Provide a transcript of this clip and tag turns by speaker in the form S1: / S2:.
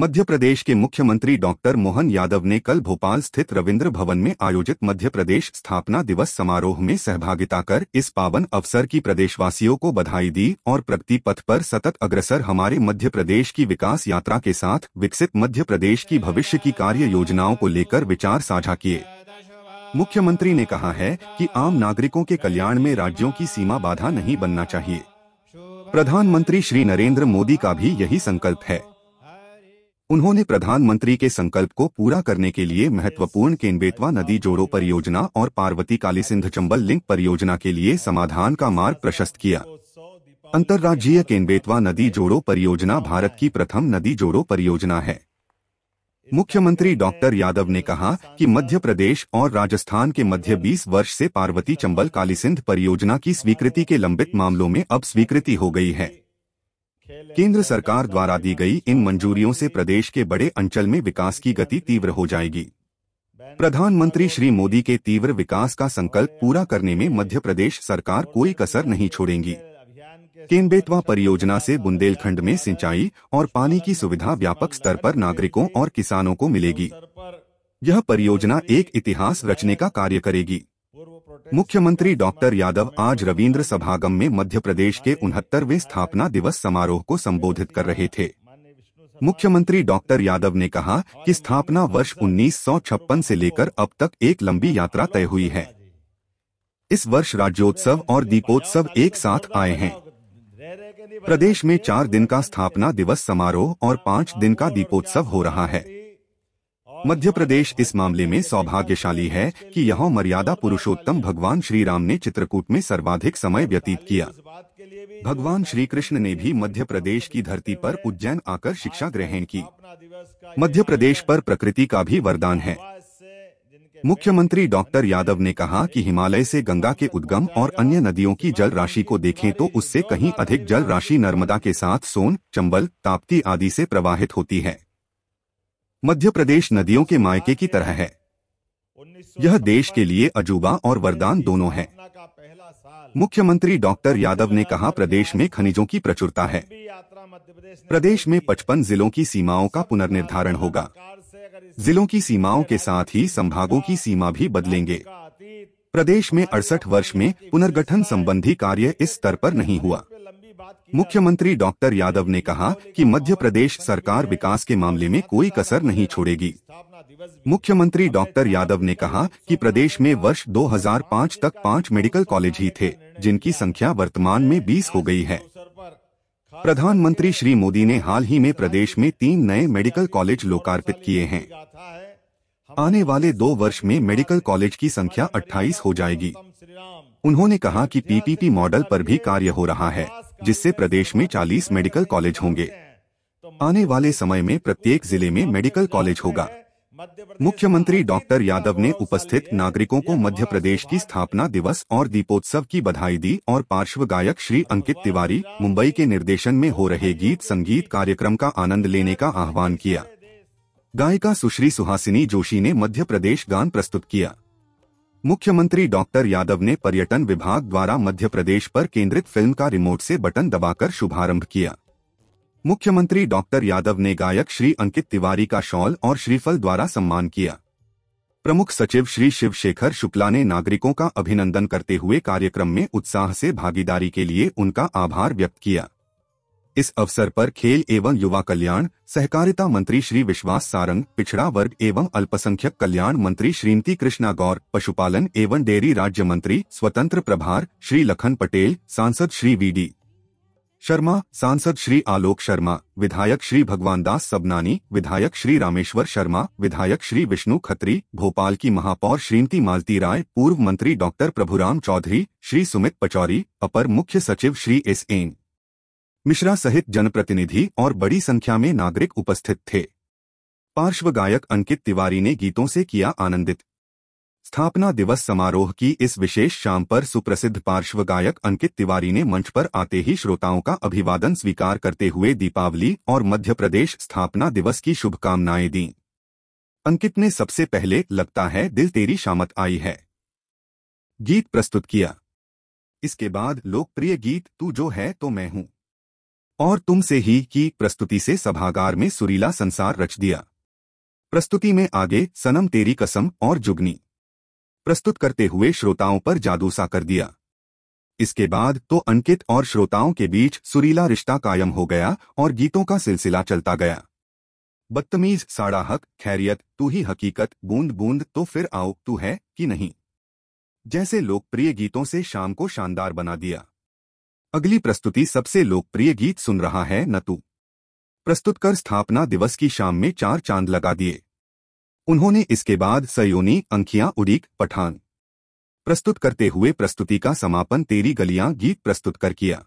S1: मध्य प्रदेश के मुख्यमंत्री डॉक्टर मोहन यादव ने कल भोपाल स्थित रविंद्र भवन में आयोजित मध्य प्रदेश स्थापना दिवस समारोह में सहभागिता कर इस पावन अवसर की प्रदेशवासियों को बधाई दी और प्रगति पथ पर सतत अग्रसर हमारे मध्य प्रदेश की विकास यात्रा के साथ विकसित मध्य प्रदेश की भविष्य की कार्य योजनाओं को लेकर विचार साझा किए मुख्यमंत्री ने कहा है कि आम नागरिकों के कल्याण में राज्यों की सीमा बाधा नहीं बनना चाहिए प्रधानमंत्री श्री नरेंद्र मोदी का भी यही संकल्प है उन्होंने प्रधानमंत्री के संकल्प को पूरा करने के लिए महत्वपूर्ण केनबेतवा नदी जोड़ो परियोजना और पार्वती काली सिंध चंबल लिंक परियोजना के लिए समाधान का मार्ग प्रशस्त किया अंतर्राज्यीय केनबेतवा नदी जोड़ो परियोजना भारत की प्रथम नदी जोड़ो परियोजना है मुख्यमंत्री डॉक्टर यादव ने कहा कि मध्य प्रदेश और राजस्थान के मध्य 20 वर्ष से पार्वती चंबल कालीसिंध परियोजना की स्वीकृति के लंबित मामलों में अब स्वीकृति हो गई है केंद्र सरकार द्वारा दी गई इन मंजूरियों से प्रदेश के बड़े अंचल में विकास की गति तीव्र हो जाएगी प्रधानमंत्री श्री मोदी के तीव्र विकास का संकल्प पूरा करने में मध्य प्रदेश सरकार कोई कसर नहीं छोड़ेगी केम्बेतवा परियोजना से बुंदेलखंड में सिंचाई और पानी की सुविधा व्यापक स्तर पर नागरिकों और किसानों को मिलेगी यह परियोजना एक इतिहास रचने का कार्य करेगी मुख्यमंत्री डॉक्टर यादव आज रविन्द्र सभागम में मध्य प्रदेश के उनहत्तरवे स्थापना दिवस समारोह को संबोधित कर रहे थे मुख्यमंत्री डॉक्टर यादव ने कहा कि स्थापना वर्ष 1956 से लेकर अब तक एक लंबी यात्रा तय हुई है इस वर्ष राज्योत्सव और दीपोत्सव एक साथ आए हैं प्रदेश में चार दिन का स्थापना दिवस समारोह और पाँच दिन का दीपोत्सव हो रहा है मध्य प्रदेश इस मामले में सौभाग्यशाली है कि यहाँ मर्यादा पुरुषोत्तम भगवान श्री राम ने चित्रकूट में सर्वाधिक समय व्यतीत किया भगवान श्री कृष्ण ने भी मध्य प्रदेश की धरती पर उज्जैन आकर शिक्षा ग्रहण की मध्य प्रदेश पर प्रकृति का भी वरदान है मुख्यमंत्री डॉक्टर यादव ने कहा कि हिमालय से गंगा के उद्गम और अन्य नदियों की जल राशि को देखें तो उससे कहीं अधिक जल राशि नर्मदा के साथ सोन चंबल ताप्ती आदि से प्रवाहित होती है मध्य प्रदेश नदियों के मायके की तरह है यह देश के लिए अजूबा और वरदान दोनों है मुख्यमंत्री डॉक्टर यादव ने कहा प्रदेश में खनिजों की प्रचुरता है प्रदेश में 55 जिलों की सीमाओं का पुनर्निर्धारण होगा जिलों की सीमाओं के साथ ही संभागों की सीमा भी बदलेंगे प्रदेश में अड़सठ वर्ष में पुनर्गठन संबंधी कार्य इस स्तर पर नहीं हुआ मुख्यमंत्री डॉक्टर यादव ने कहा कि मध्य प्रदेश सरकार विकास के मामले में कोई कसर नहीं छोड़ेगी मुख्यमंत्री डॉक्टर यादव ने कहा कि प्रदेश में वर्ष 2005 तक पाँच मेडिकल कॉलेज ही थे जिनकी संख्या वर्तमान में 20 हो गई है प्रधानमंत्री श्री मोदी ने हाल ही में प्रदेश में तीन नए मेडिकल कॉलेज लोकार्पित किए हैं आने वाले दो वर्ष में मेडिकल कॉलेज की संख्या 28 हो जाएगी उन्होंने कहा कि पीपीपी मॉडल पर भी कार्य हो रहा है जिससे प्रदेश में 40 मेडिकल कॉलेज होंगे आने वाले समय में प्रत्येक जिले में मेडिकल कॉलेज होगा मुख्यमंत्री डॉक्टर यादव ने उपस्थित नागरिकों को मध्य प्रदेश की स्थापना दिवस और दीपोत्सव की बधाई दी और पार्श्व गायक श्री अंकित तिवारी मुंबई के निर्देशन में हो रहे गीत संगीत कार्यक्रम का आनंद लेने का आह्वान किया गायिका सुश्री सुहासिनी जोशी ने मध्य प्रदेश गान प्रस्तुत किया मुख्यमंत्री डॉक्टर यादव ने पर्यटन विभाग द्वारा मध्य प्रदेश पर केंद्रित फिल्म का रिमोट से बटन दबाकर शुभारंभ किया मुख्यमंत्री डॉक्टर यादव ने गायक श्री अंकित तिवारी का शॉल और श्रीफल द्वारा सम्मान किया प्रमुख सचिव श्री शिव शेखर शुक्ला ने नागरिकों का अभिनंदन करते हुए कार्यक्रम में उत्साह से भागीदारी के लिए उनका आभार व्यक्त किया इस अवसर पर खेल एवं युवा कल्याण सहकारिता मंत्री श्री विश्वास सारंग पिछड़ा वर्ग एवं अल्पसंख्यक कल्याण मंत्री श्रीमती कृष्णा गौर पशुपालन एवं डेयरी राज्य मंत्री स्वतंत्र प्रभार श्री लखन पटेल सांसद श्री वी शर्मा सांसद श्री आलोक शर्मा विधायक श्री भगवान दास सबनानी विधायक श्री रामेश्वर शर्मा विधायक श्री विष्णु खत्री भोपाल की महापौर श्रीमती मालती राय पूर्व मंत्री डॉक्टर प्रभुराम चौधरी श्री सुमित पचौरी अपर मुख्य सचिव श्री एस एन मिश्रा सहित जनप्रतिनिधि और बड़ी संख्या में नागरिक उपस्थित थे पार्श्व गायक अंकित तिवारी ने गीतों से किया आनंदित स्थापना दिवस समारोह की इस विशेष शाम पर सुप्रसिद्ध पार्श्व गायक अंकित तिवारी ने मंच पर आते ही श्रोताओं का अभिवादन स्वीकार करते हुए दीपावली और मध्य प्रदेश स्थापना दिवस की शुभकामनाएं दीं अंकित ने सबसे पहले लगता है दिल तेरी शामत आई है गीत प्रस्तुत किया इसके बाद लोकप्रिय गीत तू जो है तो मैं हूं और तुमसे ही की प्रस्तुति से सभागार में सुरीला संसार रच दिया प्रस्तुति में आगे सनम तेरी कसम और जुगनी प्रस्तुत करते हुए श्रोताओं पर जादू सा कर दिया इसके बाद तो अंकित और श्रोताओं के बीच सुरीला रिश्ता कायम हो गया और गीतों का सिलसिला चलता गया बदतमीज साड़ा हक खैरियत तू ही हकीकत बूंद बूंद तो फिर आओ तू है कि नहीं जैसे लोकप्रिय गीतों से शाम को शानदार बना दिया अगली प्रस्तुति सबसे लोकप्रिय गीत सुन रहा है नतु प्रस्तुत कर स्थापना दिवस की शाम में चार चांद लगा दिए उन्होंने इसके बाद सयोनी अंखियां उड़ीक पठान प्रस्तुत करते हुए प्रस्तुति का समापन तेरी गलियां गीत प्रस्तुत कर किया